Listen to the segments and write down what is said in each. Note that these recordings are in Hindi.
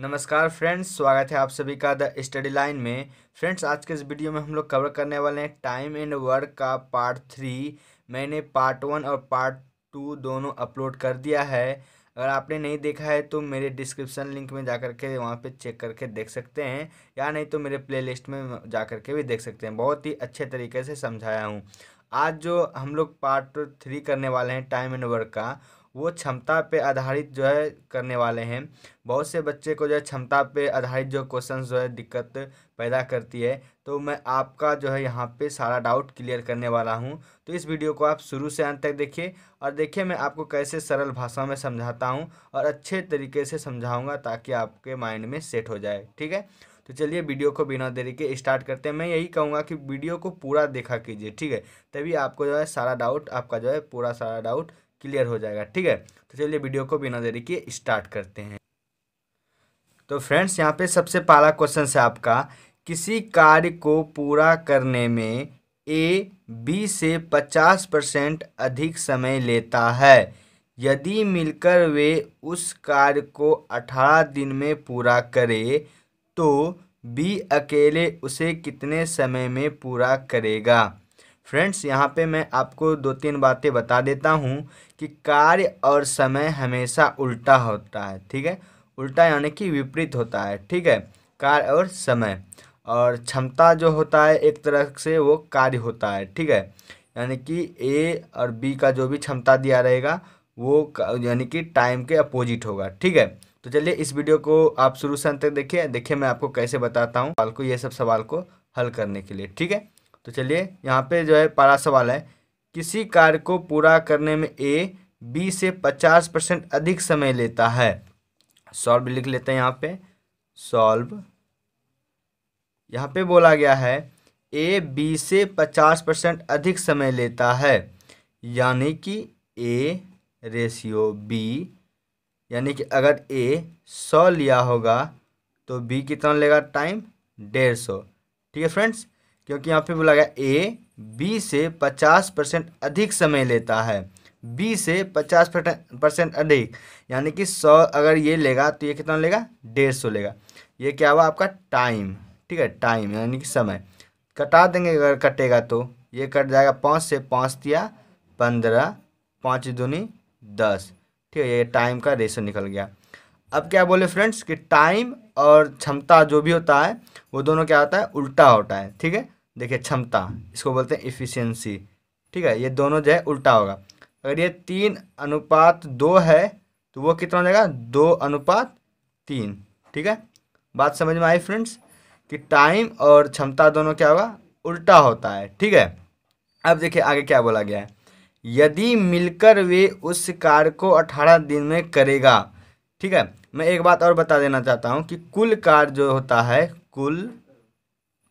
नमस्कार फ्रेंड्स स्वागत है आप सभी का द स्टडी लाइन में फ्रेंड्स आज के इस वीडियो में हम लोग कवर करने वाले हैं टाइम एंड वर्क का पार्ट थ्री मैंने पार्ट वन और पार्ट टू दोनों अपलोड कर दिया है अगर आपने नहीं देखा है तो मेरे डिस्क्रिप्शन लिंक में जा कर के वहाँ पर चेक करके देख सकते हैं या नहीं तो मेरे प्ले में जा कर के भी देख सकते हैं बहुत ही अच्छे तरीके से समझाया हूँ आज जो हम लोग पार्ट थ्री करने वाले हैं टाइम एंड वर्क का वो क्षमता पे आधारित जो है करने वाले हैं बहुत से बच्चे को जो है क्षमता पे आधारित जो क्वेश्चन जो है दिक्कत पैदा करती है तो मैं आपका जो है यहाँ पे सारा डाउट क्लियर करने वाला हूँ तो इस वीडियो को आप शुरू से अंत तक देखिए और देखिए मैं आपको कैसे सरल भाषा में समझाता हूँ और अच्छे तरीके से समझाऊँगा ताकि आपके माइंड में सेट हो जाए ठीक है तो चलिए वीडियो को बिना देरी के स्टार्ट करते हैं मैं यही कहूँगा कि वीडियो को पूरा देखा कीजिए ठीक है तभी आपको जो है सारा डाउट आपका जो है पूरा सारा डाउट क्लियर हो जाएगा ठीक है तो चलिए वीडियो को बिना देरी के स्टार्ट करते हैं तो फ्रेंड्स यहाँ पे सबसे पहला क्वेश्चन है आपका किसी कार्य को पूरा करने में ए बी से पचास परसेंट अधिक समय लेता है यदि मिलकर वे उस कार्य को अठारह दिन में पूरा करे तो बी अकेले उसे कितने समय में पूरा करेगा फ्रेंड्स यहाँ पे मैं आपको दो तीन बातें बता देता हूँ कि कार्य और समय हमेशा उल्टा होता है ठीक है उल्टा यानी कि विपरीत होता है ठीक है कार्य और समय और क्षमता जो होता है एक तरह से वो कार्य होता है ठीक है यानी कि ए और बी का जो भी क्षमता दिया रहेगा वो यानी कि टाइम के अपोजिट होगा ठीक है तो चलिए इस वीडियो को आप शुरू से अंत तक देखिए देखिए मैं आपको कैसे बताता हूँ सवाल को ये सब सवाल को हल करने के लिए ठीक है तो चलिए यहाँ पे जो है पारा सवाल है किसी कार्य को पूरा करने में ए बी से पचास परसेंट अधिक समय लेता है सॉल्व लिख लेते हैं यहाँ पे सॉल्व यहाँ पे बोला गया है ए बी से पचास परसेंट अधिक समय लेता है यानी कि ए रेशियो बी यानी कि अगर ए सौ लिया होगा तो बी कितना लेगा टाइम डेढ़ सौ ठीक है फ्रेंड्स क्योंकि यहाँ पे बोला गया ए बी से पचास परसेंट अधिक समय लेता है बी से पचास परसेंट अधिक यानी कि सौ अगर ये लेगा तो ये कितना लेगा डेढ़ सौ लेगा ये क्या हुआ आपका टाइम ठीक है टाइम यानी कि समय कटा देंगे अगर कटेगा तो ये कट जाएगा पाँच से पाँच दिया पंद्रह पाँच दूनी दस ठीक है ये टाइम का रेशो निकल गया अब क्या बोले फ्रेंड्स कि टाइम और क्षमता जो भी होता है वो दोनों क्या होता है उल्टा होता है ठीक है देखिए क्षमता इसको बोलते हैं इफ़िशियंसी ठीक है ये दोनों जो है उल्टा होगा अगर ये तीन अनुपात दो है तो वो कितना हो जाएगा दो अनुपात तीन ठीक है बात समझ में आई फ्रेंड्स कि टाइम और क्षमता दोनों क्या होगा उल्टा होता है ठीक है अब देखिए आगे क्या बोला गया है यदि मिलकर वे उस कार्य को अठारह दिन में करेगा ठीक है मैं एक बात और बता देना चाहता हूँ कि कुल कार्य जो होता है कुल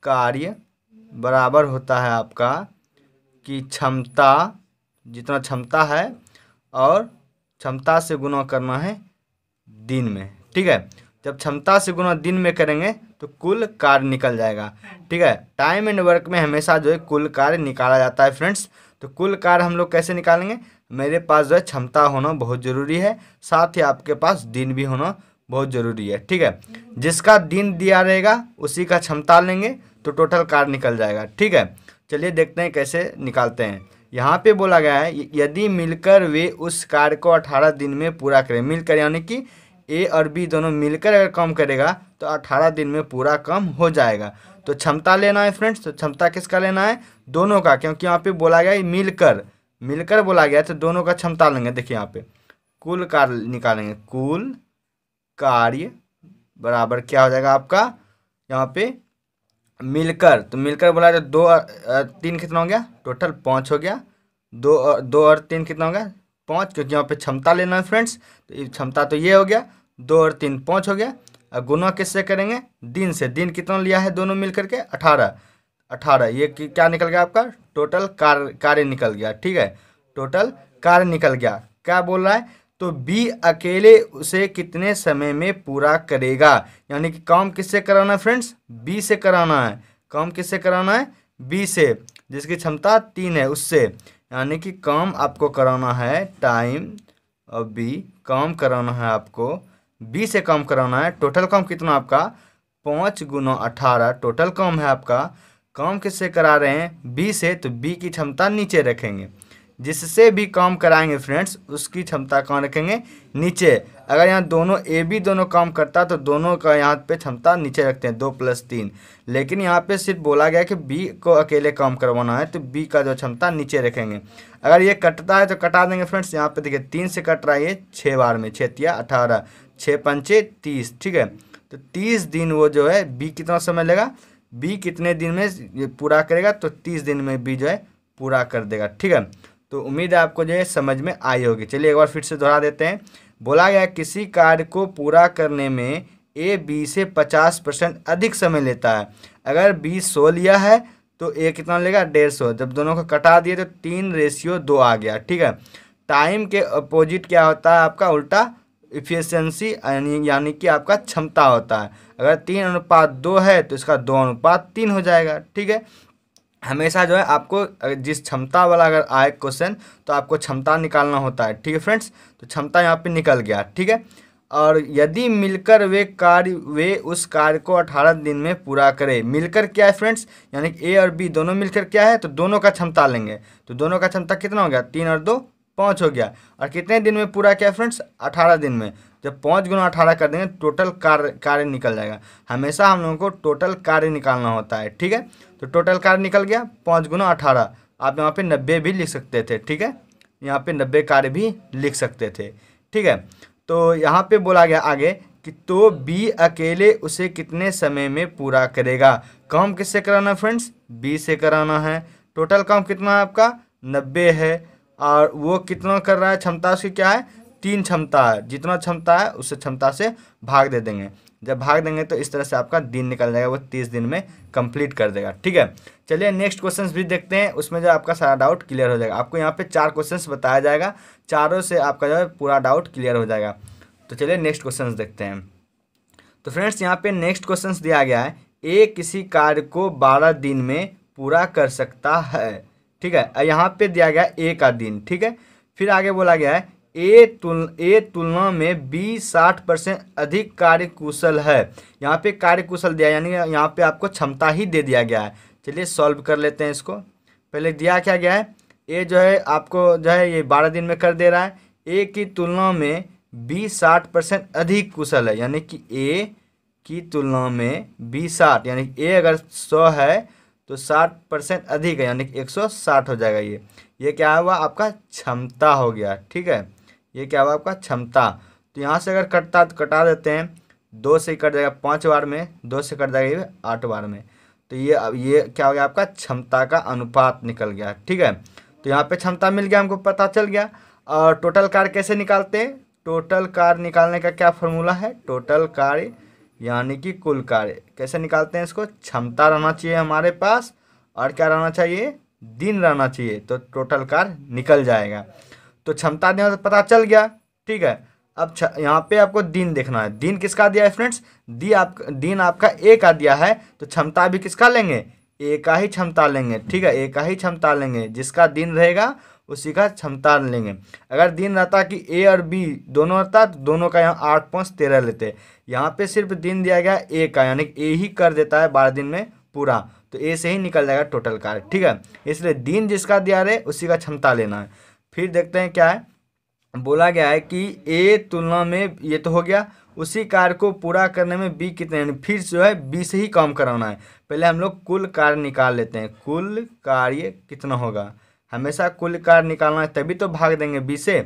कार्य बराबर होता है आपका कि क्षमता जितना क्षमता है और क्षमता से गुना करना है दिन में ठीक है जब क्षमता से गुना दिन में करेंगे तो कुल कार्य निकल जाएगा ठीक है टाइम एंड वर्क में हमेशा जो है कुल कार्य निकाला जाता है फ्रेंड्स तो कुल कार्य हम लोग कैसे निकालेंगे मेरे पास जो है क्षमता होना बहुत ज़रूरी है साथ ही आपके पास दिन भी होना बहुत ज़रूरी है ठीक है जिसका दिन दिया रहेगा उसी का क्षमता लेंगे तो टोटल कार निकल जाएगा ठीक है चलिए देखते हैं कैसे निकालते हैं यहाँ पे बोला गया है यदि मिलकर वे उस कार्य को 18 दिन में पूरा करें मिलकर यानी कि ए और बी दोनों मिलकर अगर काम करेगा तो 18 दिन में पूरा काम हो जाएगा तो क्षमता लेना है फ्रेंड्स तो क्षमता किसका लेना है दोनों का क्योंकि यहाँ पे बोला गया है मिलकर मिलकर बोला गया तो दोनों का क्षमता लेंगे देखिए यहाँ पे कुल कार्य निकालेंगे कुल कार्य बराबर क्या हो जाएगा आपका यहाँ पे मिलकर तो मिलकर बोला तो दो और तीन कितना हो गया टोटल पाँच हो गया दो और दो और तीन कितना हो गया पाँच क्योंकि यहाँ पे क्षमता लेना है फ्रेंड्स तो क्षमता तो ये हो गया दो और तीन पाँच हो गया और गुना किससे करेंगे दिन से दिन कितना लिया है दोनों मिलकर के अठारह अठारह ये क्या निकल गया आपका टोटल कार कार्य निकल गया ठीक है टोटल कार्य निकल गया क्या बोल रहा है तो बी अकेले उसे कितने समय में पूरा करेगा यानी कि काम किससे कराना है फ्रेंड्स बी से कराना है काम किससे कराना है बी से जिसकी क्षमता तीन है उससे यानी कि काम आपको कराना है टाइम और बी काम कराना है आपको बी से काम कराना है टोटल काम कितना आपका पाँच गुना अठारह टोटल काम है आपका काम किससे करा रहे हैं बी से तो बी की क्षमता नीचे रखेंगे जिससे भी काम कराएंगे फ्रेंड्स उसकी क्षमता कहाँ रखेंगे नीचे अगर यहाँ दोनों ए बी दोनों काम करता तो दोनों का यहाँ पे क्षमता नीचे रखते हैं दो प्लस तीन लेकिन यहाँ पे सिर्फ बोला गया कि बी को अकेले काम करवाना है तो बी का जो क्षमता नीचे रखेंगे अगर ये कटता है तो कटा देंगे फ्रेंड्स यहाँ पे देखिए तीन से कट रहा है ये छः बार में छतिया अठारह छः पंचे तीस ठीक है तो तीस दिन वो जो है बी कितना समय लेगा बी कितने दिन में ये पूरा करेगा तो तीस दिन में बी जो है पूरा कर देगा ठीक है तो उम्मीद है आपको जो है समझ में आई होगी चलिए एक बार फिर से दोहरा देते हैं बोला गया किसी कार्य को पूरा करने में ए बी से पचास परसेंट अधिक समय लेता है अगर बी सौ लिया है तो ए कितना लेगा डेढ़ सौ जब दोनों को कटा दिए तो तीन रेशियो दो आ गया ठीक है टाइम के अपोजिट क्या होता है आपका उल्टा इफिशेंसी यानी कि आपका क्षमता होता है अगर तीन अनुपात दो है तो इसका दो अनुपात तीन हो जाएगा ठीक है हमेशा जो है आपको जिस क्षमता वाला अगर आए क्वेश्चन तो आपको क्षमता निकालना होता है ठीक है फ्रेंड्स तो क्षमता यहाँ पे निकल गया ठीक है और यदि मिलकर वे कार्य वे उस कार्य को अठारह दिन में पूरा करें मिलकर क्या है फ्रेंड्स यानी कि ए और बी दोनों मिलकर क्या है तो दोनों का क्षमता लेंगे तो दोनों का क्षमता कितना हो गया तीन और दो पाँच हो गया और कितने दिन में पूरा किया फ्रेंड्स अठारह दिन में जब पाँच गुना अठारह कर देंगे टोटल कार्य कार्य निकल जाएगा हमेशा हम लोगों को टोटल कार्य निकालना होता है ठीक है तो टोटल कार्य निकल गया पाँच गुना अठारह आप यहाँ पे नब्बे भी लिख सकते थे ठीक है यहाँ पे नब्बे कार्य भी लिख सकते थे ठीक है तो यहाँ पे बोला गया आगे कि तो बी अकेले उसे कितने समय में पूरा करेगा काम किससे कराना फ्रेंड्स बी से कराना है टोटल काम कितना है आपका नब्बे है और वो कितना कर रहा है क्षमता से क्या है तीन क्षमता है जितना क्षमता है उससे क्षमता से भाग दे देंगे जब भाग देंगे तो इस तरह से आपका दिन निकल जाएगा वो तीस दिन में कंप्लीट कर देगा ठीक है चलिए नेक्स्ट क्वेश्चन भी देखते हैं उसमें जो आपका सारा डाउट क्लियर हो जाएगा आपको यहाँ पे चार क्वेश्चन बताया जाएगा चारों से आपका जो है पूरा डाउट क्लियर हो जाएगा तो चलिए नेक्स्ट क्वेश्चन देखते हैं तो फ्रेंड्स यहाँ पर नेक्स्ट क्वेश्चन दिया गया है ए किसी कार्य को बारह दिन में पूरा कर सकता है ठीक है यहाँ पे दिया गया ए का दिन ठीक है फिर आगे बोला गया है ए तुल ए तुलना में बी साठ परसेंट अधिक कार्य कुशल है यहाँ पे कार्य कुशल दिया यानी यहाँ पे आपको क्षमता ही दे दिया गया है चलिए सॉल्व कर लेते हैं इसको पहले दिया क्या गया है ए जो है आपको जो है ये बारह दिन में कर दे रहा है ए की तुलना में बी साठ परसेंट अधिक कुशल है यानी कि ए की तुलना में बी साठ यानी ए अगर सौ है तो साठ परसेंट अधिक है यानी कि एक सौ साठ हो जाएगा ये ये क्या हुआ आपका क्षमता हो गया ठीक है ये क्या हुआ आपका क्षमता तो यहाँ से अगर कटता तो कटा देते हैं दो से कट जाएगा पाँच बार में दो से कट जाएगा ये आठ बार में तो ये ये क्या हो गया आपका क्षमता का अनुपात निकल गया ठीक है तो यहाँ पे क्षमता मिल गया हमको पता चल गया और टोटल कार्य कैसे निकालते हैं टोटल कार्य निकालने का क्या फॉर्मूला है टोटल कार्य यानी कि कुल कार्य कैसे निकालते हैं इसको क्षमता रहना चाहिए हमारे पास और क्या रहना चाहिए दिन रहना चाहिए तो टोटल कार्य निकल जाएगा तो क्षमता देना तो पता चल गया ठीक है अब यहाँ पे आपको दिन देखना है दिन किसका दिया है फ्रेंड्स दी आप दिन आपका ए का दिया है तो क्षमता भी किसका लेंगे ए का ही क्षमता लेंगे ठीक है ए का ही क्षमता लेंगे जिसका दिन रहेगा उसी का क्षमता लेंगे अगर दिन रहता कि ए और बी दोनों रहता तो दोनों का यहाँ आठ पाँच तेरह लेते यहाँ पे सिर्फ दिन दिया गया ए का यानी ए ही कर देता है बारह दिन में पूरा तो ए से ही निकल जाएगा टोटल कार्य ठीक है इसलिए दिन जिसका दिया रहे उसी का क्षमता लेना है फिर देखते हैं क्या है बोला गया है कि ए तुलना में ये तो हो गया उसी कार्य को पूरा करने में बी कितने यानी फिर जो है बी से ही काम कराना है पहले हम लोग कुल कार्य निकाल लेते हैं कुल कार्य कितना होगा हमेशा कुल कार निकालना है तभी तो भाग देंगे बीस से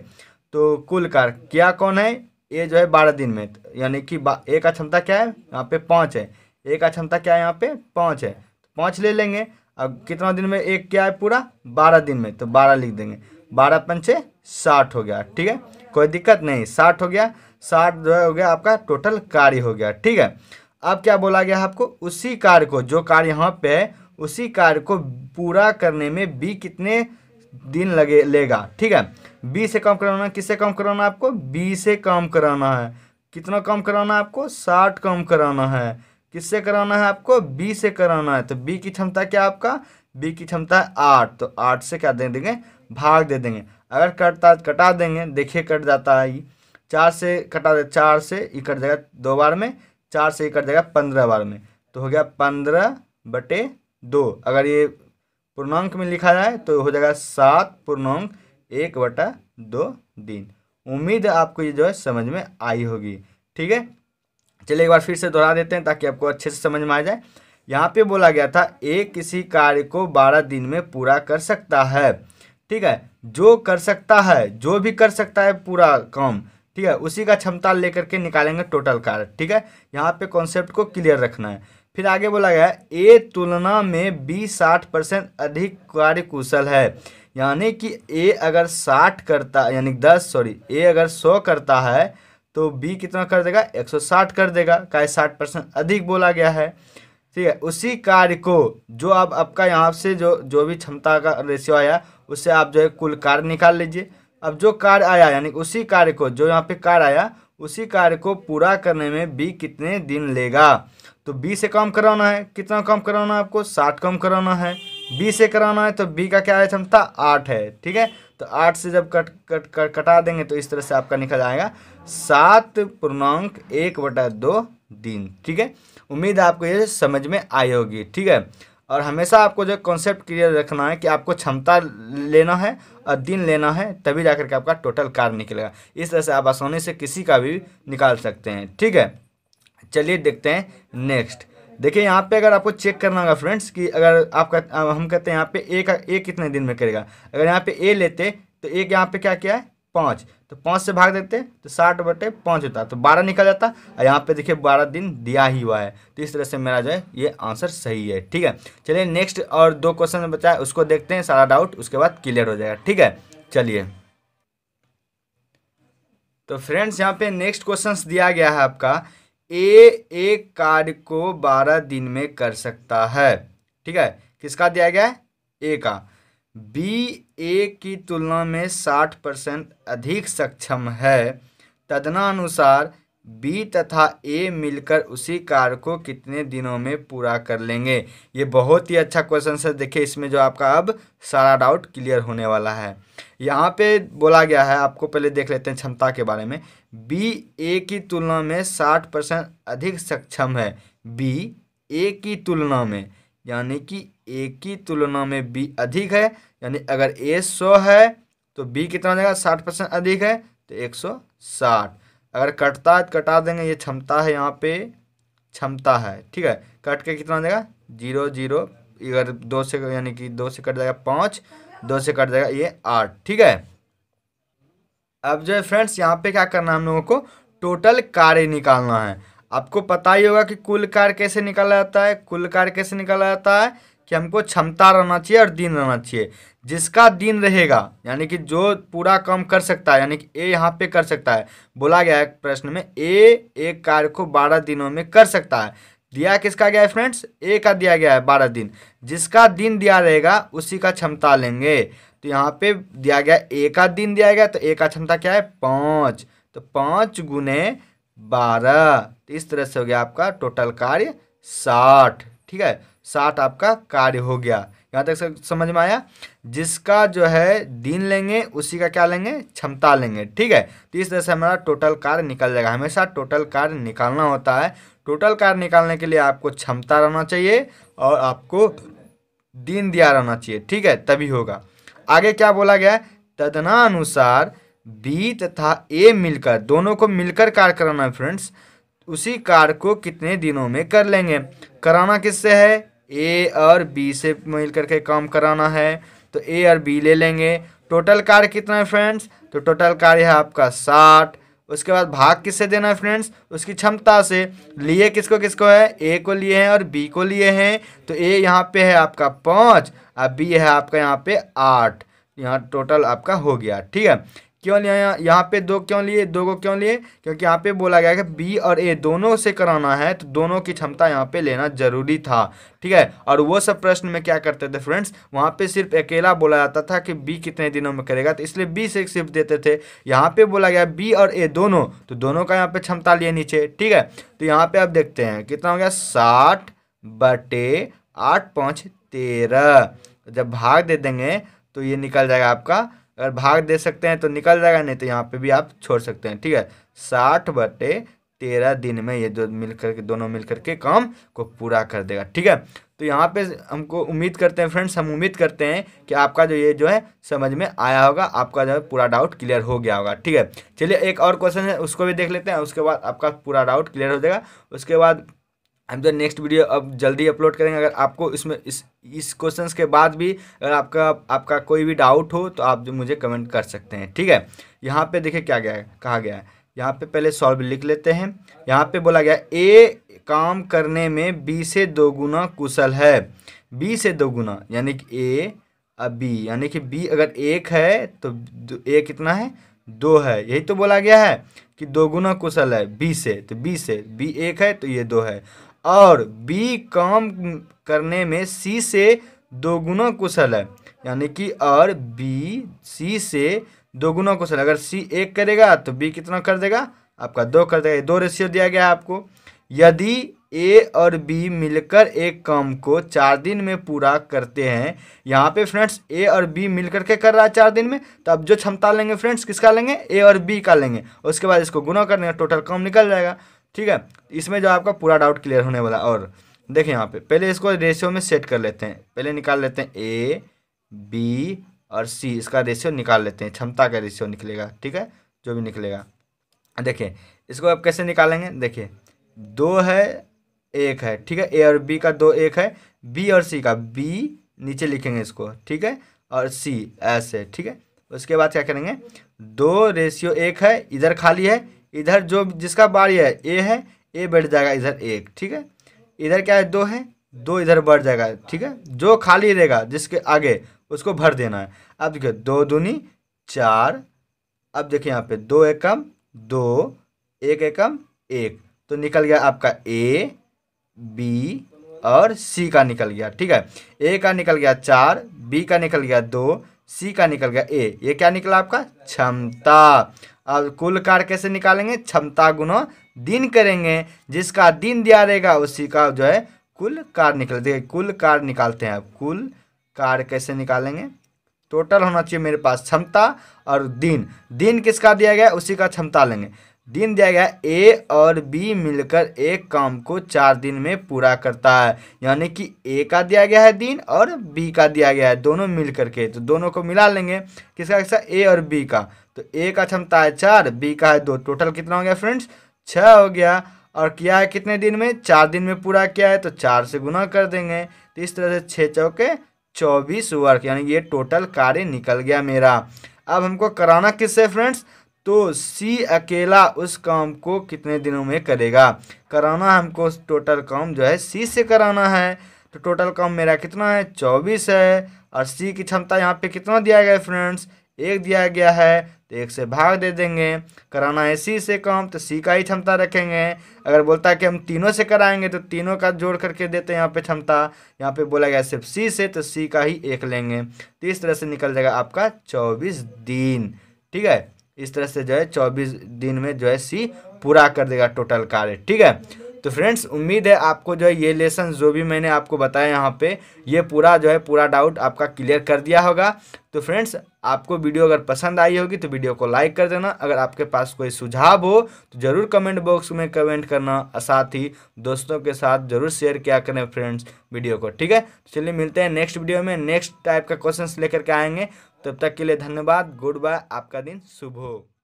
तो कुल कार क्या कौन है ये जो है बारह दिन में यानी कि एक का क्षमता क्या है यहाँ पे पाँच है एक का क्षमता क्या है यहाँ पे पाँच है तो पाँच ले लेंगे अब कितना दिन में एक क्या है पूरा बारह दिन में तो बारह लिख देंगे बारह पंचे साठ हो गया ठीक है कोई दिक्कत नहीं साठ हो गया साठ जो है हो गया आपका टोटल कार्य हो गया ठीक है अब क्या बोला गया आपको उसी कार्य को जो कार्य यहाँ पे है उसी कार्य को पूरा करने में बी कितने दिन लगे लेगा ठीक है बी से कम कराना किससे कम कराना आपको बी से कम कराना है कितना कम कराना है आपको साठ कम कराना है किससे कराना है आपको बी से कराना है तो बी की क्षमता क्या आपका बी की क्षमता है आठ तो आठ से क्या दे देंगे भाग दे देंगे अगर कटता कटा देंगे देखिए कट जाता है चार से कटा दे चार से ये कट जाएगा दो बार में चार से ये कट जाएगा पंद्रह बार में तो हो गया पंद्रह बटे दो अगर ये पूर्णांक में लिखा जाए तो हो जाएगा सात पूर्णांक एक बटा दो दिन उम्मीद है आपको ये जो है समझ में आई होगी ठीक है चलिए एक बार फिर से दोहरा देते हैं ताकि आपको अच्छे से समझ में आ जाए यहाँ पे बोला गया था एक किसी कार्य को बारह दिन में पूरा कर सकता है ठीक है जो कर सकता है जो भी कर सकता है पूरा काम ठीक है उसी का क्षमता लेकर के निकालेंगे टोटल कार्य ठीक है यहाँ पे कॉन्सेप्ट को क्लियर रखना है फिर आगे बोला गया ए तुलना में बी साठ परसेंट अधिक कार्य कुशल है यानी कि ए अगर साठ करता यानी दस सॉरी ए अगर सौ करता है तो बी कितना कर देगा एक सौ साठ कर देगा का साठ परसेंट अधिक बोला गया है ठीक है उसी कार्य को जो आप आपका यहाँ से जो जो भी क्षमता का रेशियो आया उससे आप जो है कुल कार्य निकाल लीजिए अब जो कार्य आया यानी उसी कार्य को जो यहाँ पे कार्य आया उसी कार्य को पूरा करने में बी कितने दिन लेगा तो बी से काम कराना है कितना काम कराना है आपको साठ काम कराना है बी से कराना है तो बी का क्या है क्षमता आठ है ठीक है तो आठ से जब कट कट कट कटा देंगे तो इस तरह से आपका निकल आएगा सात पूर्णांक एक बटा दो दिन ठीक है उम्मीद आपको ये समझ में आई होगी ठीक है और हमेशा आपको जो कॉन्सेप्ट क्लियर रखना है कि आपको क्षमता लेना है और दिन लेना है तभी जा के आपका टोटल कार्य निकलेगा इस तरह से आप आसानी से किसी का भी निकाल सकते हैं ठीक है चलिए देखते हैं नेक्स्ट देखिए यहाँ पे अगर आपको चेक करना होगा फ्रेंड्स कि अगर आपका हम कहते हैं यहाँ पे एक एक कितने दिन में करेगा अगर यहाँ पे ए लेते तो एक यहाँ पे क्या किया है पाँच तो पाँच से भाग देते तो साठ बटे पाँच होता तो बारह निकल जाता और यहाँ पे देखिए बारह दिन दिया ही हुआ है तो इस तरह से मेरा जो है ये आंसर सही है ठीक है चलिए नेक्स्ट और दो क्वेश्चन बचा है उसको देखते हैं सारा डाउट उसके बाद क्लियर हो जाएगा ठीक है चलिए तो फ्रेंड्स यहाँ पे नेक्स्ट क्वेश्चन दिया गया है आपका ए एक कार्य को बारह दिन में कर सकता है ठीक है किसका दिया गया है ए का बी ए की तुलना में साठ परसेंट अधिक सक्षम है तदनानुसार बी तथा ए मिलकर उसी कार्य को कितने दिनों में पूरा कर लेंगे ये बहुत ही अच्छा क्वेश्चन सर देखिए इसमें जो आपका अब सारा डाउट क्लियर होने वाला है यहाँ पे बोला गया है आपको पहले देख लेते हैं क्षमता के बारे में बी ए की तुलना में साठ परसेंट अधिक सक्षम है बी ए की तुलना में यानी कि ए की तुलना में बी अधिक है यानी अगर ए सौ है तो बी कितना हो जाएगा साठ परसेंट अधिक है तो एक सौ साठ अगर कटता है तो कटा देंगे ये क्षमता है यहाँ पे क्षमता है ठीक है कट के कितना देगा जीरो जीरो अगर दो से यानी कि दो से कट जाएगा पाँच दो से कट जाएगा ये आठ ठीक है अब जो है फ्रेंड्स यहाँ पे क्या करना है हम लोगों को टोटल कार्य निकालना है आपको पता ही होगा कि कुल कार्य कैसे निकाला जाता है कुल कार्य कैसे निकाला जाता है कि हमको क्षमता रहना चाहिए और दिन रहना चाहिए जिसका दिन रहेगा यानी कि जो पूरा काम कर सकता है यानी कि ए यहाँ पे कर सकता है बोला गया है प्रश्न में ए एक कार्य को बारह दिनों में कर सकता है दिया किसका गया है फ्रेंड्स ए का दिया गया है बारह दिन जिसका दिन दिया रहेगा उसी का क्षमता लेंगे तो यहाँ पे दिया गया ए का दिन दिया गया तो ए का क्षमता क्या है पाँच तो पाँच गुने बारह तो इस तरह से हो गया आपका टोटल कार्य साठ ठीक है साठ आपका कार्य हो गया यहाँ तक समझ में आया जिसका जो है दिन लेंगे उसी का क्या लेंगे क्षमता लेंगे ठीक है तो इस तरह से हमारा टोटल कार्य निकल जाएगा हमेशा टोटल कार्य निकालना होता है टोटल कार्य निकालने के लिए आपको क्षमता रहना चाहिए और आपको दिन दिया रहना चाहिए ठीक है तभी होगा आगे क्या बोला गया तदनानुसार बी तथा ए मिलकर दोनों को मिलकर कार्य कराना है फ्रेंड्स उसी कार्य को कितने दिनों में कर लेंगे कराना किससे है ए और बी से मिल करके काम कराना है तो ए और बी ले लेंगे टोटल कार्य कितना है फ्रेंड्स तो टोटल कार्य है आपका साठ उसके बाद भाग किससे देना है फ्रेंड्स उसकी क्षमता से लिए किसको किसको है ए को लिए हैं और बी को लिए हैं तो ए यहाँ पे है आपका पाँच और बी है आपका यहाँ पे आठ यहाँ टोटल आपका हो गया ठीक है क्यों लिया यहाँ यहाँ पे दो क्यों लिए दो को क्यों लिए क्योंकि यहाँ पे बोला गया कि बी और ए दोनों से कराना है तो दोनों की क्षमता यहाँ पे लेना जरूरी था ठीक है और वो सब प्रश्न में क्या करते थे फ्रेंड्स वहाँ पे सिर्फ अकेला बोला जाता था कि बी कितने दिनों में करेगा तो इसलिए बी से सिर्फ देते थे यहाँ पे बोला गया बी और ए दोनों तो दोनों का यहाँ पे क्षमता लिए नीचे ठीक है तो यहाँ पे आप देखते हैं कितना हो गया साठ बटे आठ पाँच तेरह जब भाग दे देंगे तो ये निकल जाएगा आपका अगर भाग दे सकते हैं तो निकल जाएगा नहीं तो यहाँ पे भी आप छोड़ सकते हैं ठीक है साठ बटे तेरह दिन में ये दो मिल करके दोनों मिल करके काम को पूरा कर देगा ठीक है तो यहाँ पे हमको उम्मीद करते हैं फ्रेंड्स हम उम्मीद करते हैं कि आपका जो ये जो है समझ में आया होगा आपका जो है पूरा डाउट क्लियर हो गया होगा ठीक है चलिए एक और क्वेश्चन है उसको भी देख लेते हैं उसके बाद आपका पूरा डाउट क्लियर हो जाएगा उसके बाद हम जो नेक्स्ट वीडियो अब जल्दी अपलोड करेंगे अगर आपको इसमें इस इस क्वेश्चंस के बाद भी अगर आपका आपका कोई भी डाउट हो तो आप जो मुझे कमेंट कर सकते हैं ठीक है यहाँ पे देखिए क्या गया है कहा गया है यहाँ पे पहले सॉल्व लिख लेते हैं यहाँ पे बोला गया ए काम करने में बी से दोगुना कुशल है बी से दोगुना यानी कि ए बी यानी कि बी अगर एक है तो ए कितना है दो है यही तो बोला गया है कि दोगुना कुशल है बी से तो बी से बी एक है तो ये दो है और बी काम करने में सी से दोगुना कुशल है यानी कि और बी सी से दोगुना कुशल अगर सी एक करेगा तो बी कितना कर देगा आपका दो कर देगा दो रेशियो दिया गया है आपको यदि ए और बी मिलकर एक काम को चार दिन में पूरा करते हैं यहाँ पे फ्रेंड्स ए और बी मिलकर के कर रहा है चार दिन में तो अब जो क्षमता लेंगे फ्रेंड्स किसका लेंगे ए और बी का लेंगे उसके बाद इसको गुना कर देंगे टोटल काम निकल जाएगा ठीक है इसमें जो आपका पूरा डाउट क्लियर होने वाला और देखिए यहाँ पे पहले इसको रेशियो में सेट कर लेते हैं पहले निकाल लेते हैं ए बी और सी इसका रेशियो निकाल लेते हैं क्षमता का रेशियो निकलेगा ठीक है जो भी निकलेगा देखिए इसको आप कैसे निकालेंगे देखिए दो है एक है ठीक है ए और बी का दो एक है बी और सी का बी नीचे लिखेंगे इसको ठीक है और सी ऐसे ठीक है उसके बाद क्या करेंगे दो रेशियो एक है इधर खाली है इधर जो जिसका बाड़ी है ए है ए बैठ जाएगा इधर एक ठीक है इधर क्या है दो है दो इधर बढ़ जाएगा ठीक है जो खाली रहेगा जिसके आगे उसको भर देना है अब देखिए दो दूनी चार अब देखिए यहाँ पे दो एकम दो एक एकम एक तो निकल गया आपका ए बी और सी का निकल गया ठीक है ए का निकल गया चार बी का निकल गया दो सी का निकल गया ए ये क्या निकला आपका क्षमता अब कुल कार्य कैसे निकालेंगे क्षमता गुना दिन करेंगे जिसका दिन दिया रहेगा उसी का जो है कुल कार्य निकल देखिए कुल कार्य निकालते हैं अब कुल कार्य कैसे निकालेंगे टोटल होना चाहिए मेरे पास क्षमता और दिन दिन किसका दिया गया उसी का क्षमता लेंगे दिन दिया गया ए और बी मिलकर एक काम को चार दिन में पूरा करता है यानी कि ए का दिया गया है दिन और बी का दिया गया है दोनों मिल करके तो दोनों को मिला लेंगे किसका किसका ए और बी का तो ए का क्षमता है चार बी का है दो टोटल कितना हो गया फ्रेंड्स छः हो गया और किया है कितने दिन में चार दिन में पूरा किया है तो चार से गुना कर देंगे तो इस तरह से छः चौके चौबीस वर्क यानी ये टोटल कार्य निकल गया मेरा अब हमको कराना किससे फ्रेंड्स तो सी अकेला उस काम को कितने दिनों में करेगा कराना हमको टोटल काम जो है सी से कराना है तो टोटल काम मेरा कितना है चौबीस है और सी की क्षमता यहाँ पे कितना दिया गया है फ्रेंड्स एक दिया गया है एक से भाग दे देंगे कराना है सी से कम तो सी का ही क्षमता रखेंगे अगर बोलता है कि हम तीनों से कराएंगे तो तीनों का जोड़ करके देते हैं यहाँ पे क्षमता यहाँ पे बोला गया सिर्फ सी से तो सी का ही एक लेंगे तो इस तरह से निकल जाएगा आपका चौबीस दिन ठीक है इस तरह से जो है चौबीस दिन में जो है सी पूरा कर देगा टोटल कार्य ठीक है तो फ्रेंड्स उम्मीद है आपको जो है ये लेसन जो भी मैंने आपको बताया यहाँ पे ये पूरा जो है पूरा डाउट आपका क्लियर कर दिया होगा तो फ्रेंड्स आपको वीडियो अगर पसंद आई होगी तो वीडियो को लाइक कर देना अगर आपके पास कोई सुझाव हो तो ज़रूर कमेंट बॉक्स में कमेंट करना और साथ ही दोस्तों के साथ ज़रूर शेयर किया करें फ्रेंड्स वीडियो को ठीक है तो चलिए मिलते हैं नेक्स्ट वीडियो में नेक्स्ट टाइप का क्वेश्चन लेकर के आएंगे तब तक के लिए धन्यवाद गुड बाय आपका दिन शुभ हो